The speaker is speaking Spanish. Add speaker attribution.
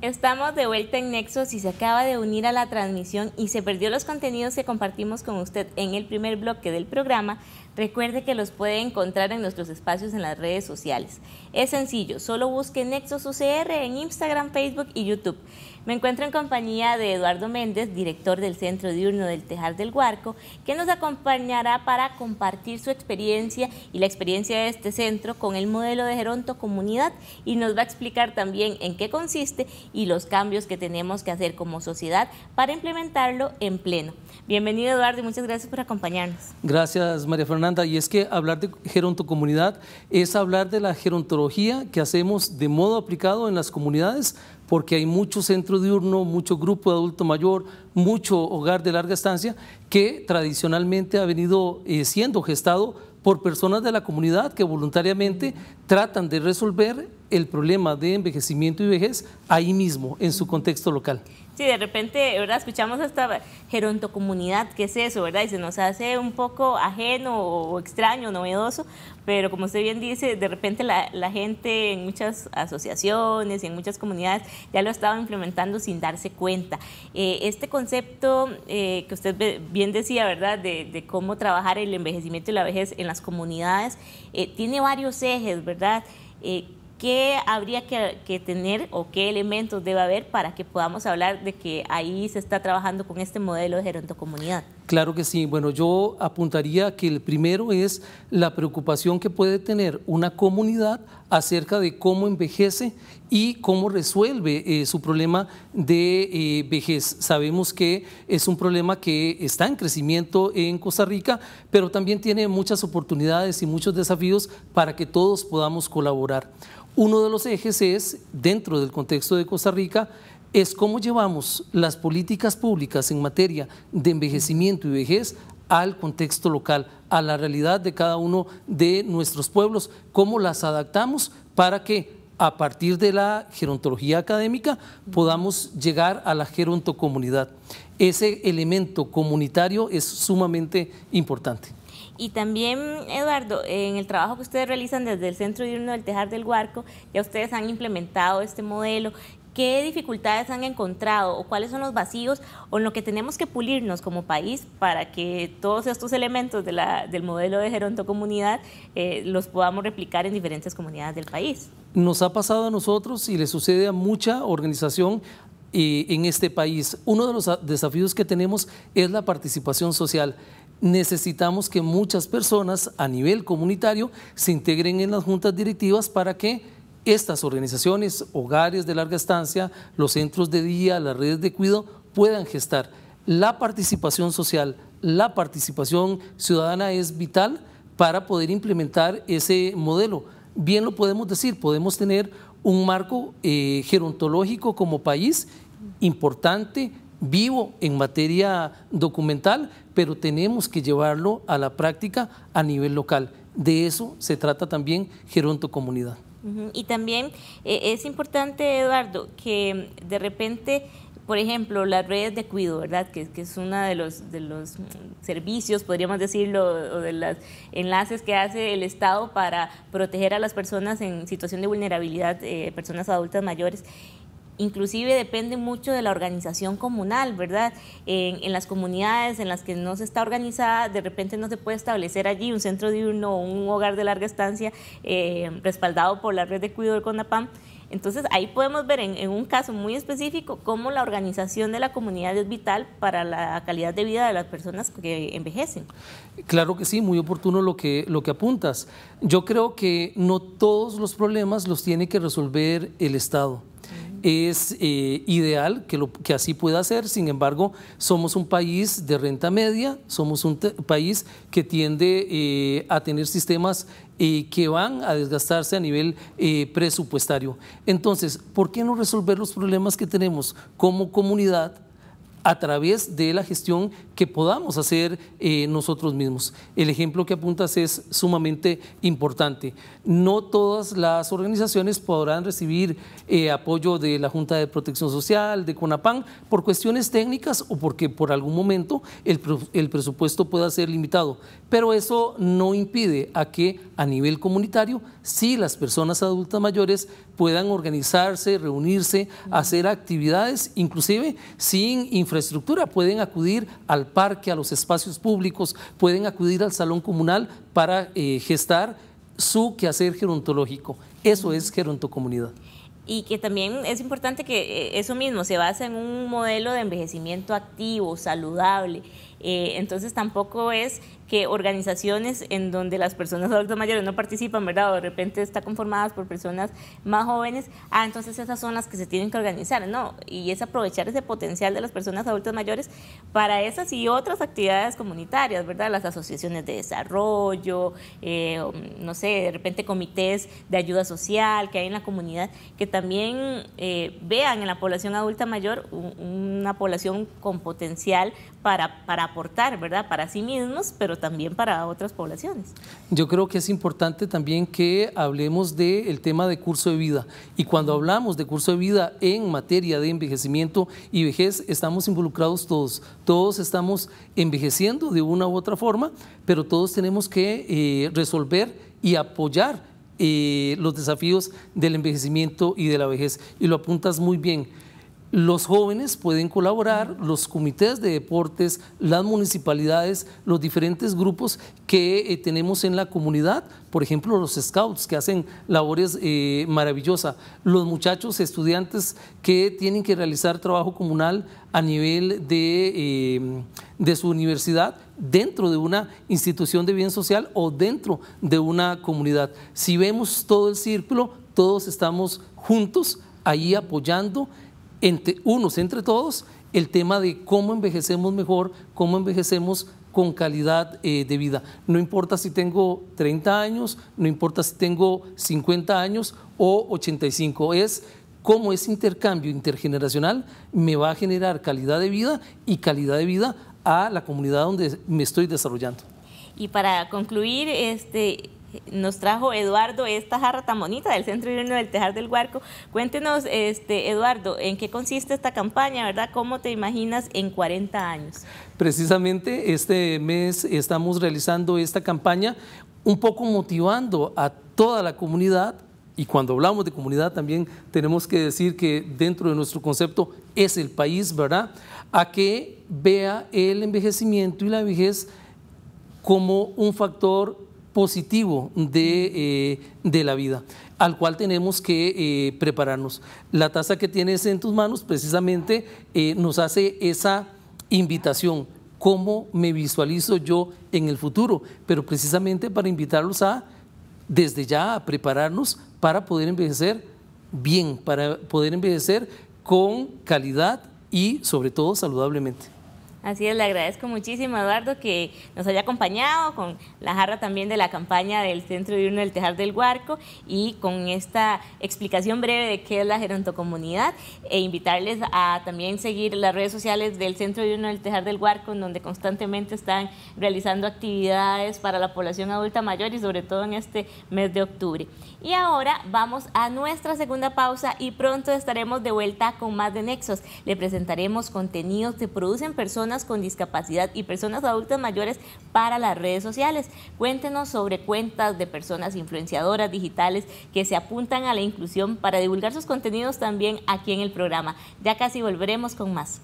Speaker 1: Estamos de vuelta en Nexos y se acaba de unir a la transmisión y se perdió los contenidos que compartimos con usted en el primer bloque del programa, Recuerde que los puede encontrar en nuestros espacios en las redes sociales. Es sencillo, solo busque Nexos UCR en Instagram, Facebook y YouTube. Me encuentro en compañía de Eduardo Méndez, director del Centro Diurno del Tejar del Huarco, que nos acompañará para compartir su experiencia y la experiencia de este centro con el modelo de Geronto Comunidad y nos va a explicar también en qué consiste y los cambios que tenemos que hacer como sociedad para implementarlo en pleno. Bienvenido Eduardo y muchas gracias por acompañarnos.
Speaker 2: Gracias María Fernanda y es que hablar de gerontocomunidad es hablar de la gerontología que hacemos de modo aplicado en las comunidades, porque hay mucho centro diurno, mucho grupo de adulto mayor, mucho hogar de larga estancia que tradicionalmente ha venido eh, siendo gestado por personas de la comunidad que voluntariamente tratan de resolver el problema de envejecimiento y vejez ahí mismo, en su contexto local.
Speaker 1: Sí, de repente, ¿verdad? Escuchamos hasta gerontocomunidad, ¿qué es eso, verdad? Y se nos hace un poco ajeno o extraño, novedoso, pero como usted bien dice, de repente la, gente en muchas asociaciones y en muchas comunidades ya lo estaba implementando sin darse cuenta. Eh, este concepto eh, que usted bien decía, ¿verdad?, de, cómo trabajar el envejecimiento y la vejez en las comunidades, eh, tiene varios ejes, ¿verdad? ¿Qué habría que, que, tener o qué elementos debe haber para que podamos hablar de que ahí se está trabajando con este modelo de gerontocomunidad?
Speaker 2: Claro que sí. Bueno, yo apuntaría que el primero es la preocupación que puede tener una comunidad acerca de cómo envejece y cómo resuelve eh, su problema de eh, vejez. Sabemos que es un problema que está en crecimiento en Costa Rica, pero también tiene muchas oportunidades y muchos desafíos para que todos podamos colaborar. Uno de los ejes es, dentro del contexto de Costa Rica, es cómo llevamos las políticas públicas en materia de envejecimiento y vejez al contexto local, a la realidad de cada uno de nuestros pueblos, cómo las adaptamos para que a partir de la gerontología académica podamos llegar a la gerontocomunidad. Ese elemento comunitario es sumamente importante.
Speaker 1: Y también, Eduardo, en el trabajo que ustedes realizan desde el Centro Diurno del Tejar del Huarco, ya ustedes han implementado este modelo. ¿Qué dificultades han encontrado o cuáles son los vacíos o en lo que tenemos que pulirnos como país para que todos estos elementos del modelo de Geronto Comunidad eh, los podamos replicar en diferentes comunidades del país?
Speaker 2: Nos ha pasado a nosotros y le sucede a mucha organización eh, en este país. Uno de los desafíos que tenemos es la participación social necesitamos que muchas personas a nivel comunitario se integren en las juntas directivas para que estas organizaciones, hogares de larga estancia, los centros de día, las redes de cuidado, puedan gestar. La participación social, la participación ciudadana es vital para poder implementar ese modelo. Bien lo podemos decir, podemos tener un marco eh, gerontológico como país importante, vivo en materia documental, pero tenemos que llevarlo a la práctica a nivel local. De eso se trata también Geronto Comunidad.
Speaker 1: Y también eh, es importante, Eduardo, que de repente por ejemplo, las redes de cuido, ¿verdad? Que, que, es uno de los, de los servicios, podríamos decirlo, o de los enlaces que hace el Estado para proteger a las personas en situación de vulnerabilidad, eh, personas adultas mayores inclusive depende mucho de la organización comunal, ¿verdad? En, las comunidades en las que no se está organizada, de repente no se puede establecer allí un centro diurno o un hogar de larga estancia eh, respaldado por la red de cuidado del CONAPAM. Entonces ahí podemos ver en, un caso muy específico cómo la organización de la comunidad es vital para la calidad de vida de las personas que envejecen.
Speaker 2: Claro que sí, muy oportuno lo que, lo que apuntas. Yo creo que no todos los problemas los tiene que resolver el Estado es eh, ideal que, lo, que así pueda ser, sin embargo, somos un país de renta media, somos un país que tiende eh, a tener sistemas eh, que van a desgastarse a nivel presupuestario. Entonces, ¿por qué no resolver los problemas que tenemos como comunidad? a través de la gestión que podamos hacer eh, nosotros mismos. El ejemplo que apuntas es sumamente importante. No todas las organizaciones podrán recibir eh, apoyo de la Junta de Protección Social, de CONAPAN, por cuestiones técnicas o porque por algún momento el, el presupuesto pueda ser limitado. Pero eso no impide a que a nivel comunitario si las personas adultas mayores puedan organizarse, reunirse, hacer actividades, inclusive sin infraestructura. Pueden acudir al parque, a los espacios públicos, pueden acudir al salón comunal para eh, gestar su quehacer gerontológico. Eso es gerontocomunidad
Speaker 1: y que también es importante que eh, eso mismo se base en un modelo de envejecimiento activo, saludable, eh, entonces tampoco es que organizaciones en donde las personas adultas mayores no participan, ¿verdad? de repente está conformadas por personas más jóvenes, ah, entonces esas son las que se tienen que organizar, ¿no? Y es aprovechar ese potencial de las personas adultas mayores para esas y otras actividades comunitarias, ¿verdad? Las asociaciones de desarrollo, eh, no sé, de repente comités de ayuda social que hay en la comunidad, que también eh, vean en la población adulta mayor una población con potencial para, para aportar, ¿verdad? Para sí mismos, pero también para otras poblaciones.
Speaker 2: Yo creo que es importante también que hablemos del tema de curso de vida. Y cuando hablamos de curso de vida en materia de envejecimiento y vejez, estamos involucrados todos. Todos estamos envejeciendo de una u otra forma, pero todos tenemos que eh, resolver y apoyar eh, los desafíos del envejecimiento y de la vejez. Y lo apuntas muy bien los jóvenes pueden colaborar, los comités de deportes, las municipalidades, los diferentes grupos que eh, tenemos en la comunidad, por ejemplo los scouts que hacen labores eh, maravillosas, los muchachos estudiantes que tienen que realizar trabajo comunal a nivel de, eh, de su universidad dentro de una institución de bien social o dentro de una comunidad. Si vemos todo el círculo, todos estamos juntos ahí apoyando entre unos, entre todos, el tema de cómo envejecemos mejor, cómo envejecemos con calidad eh, de vida. No importa si tengo 30 años, no importa si tengo 50 años o 85, es cómo ese intercambio intergeneracional me va a generar calidad de vida y calidad de vida a la comunidad donde me estoy desarrollando.
Speaker 1: Y para concluir, este, nos trajo Eduardo esta jarra tan bonita del Centro Irino del Tejar del Huarco. Cuéntenos, este, Eduardo, ¿en qué consiste esta campaña, verdad? ¿Cómo te imaginas en 40 años?
Speaker 2: Precisamente este mes estamos realizando esta campaña un poco motivando a toda la comunidad y cuando hablamos de comunidad también tenemos que decir que dentro de nuestro concepto es el país, ¿verdad? A que vea el envejecimiento y la vejez como un factor positivo eh, de, la vida, al cual tenemos que eh, prepararnos. La taza que tienes en tus manos precisamente eh, nos hace esa invitación, cómo me visualizo yo en el futuro, pero precisamente para invitarlos a, desde ya, a prepararnos para poder envejecer bien, para poder envejecer con calidad y sobre todo saludablemente.
Speaker 1: Así es, le agradezco muchísimo Eduardo que nos haya acompañado con la jarra también de la campaña del Centro Diurno del Tejar del Huarco y con esta explicación breve de qué es la gerontocomunidad e invitarles a también seguir las redes sociales del Centro de Diurno del Tejar del Huarco en donde constantemente están realizando actividades para la población adulta mayor y sobre todo en este mes de octubre. Y ahora vamos a nuestra segunda pausa y pronto estaremos de vuelta con más de Nexos. Le presentaremos contenidos que producen personas con discapacidad y personas adultas mayores para las redes sociales. Cuéntenos sobre cuentas de personas influenciadoras digitales que se apuntan a la inclusión para divulgar sus contenidos también aquí en el programa. Ya casi volveremos con más.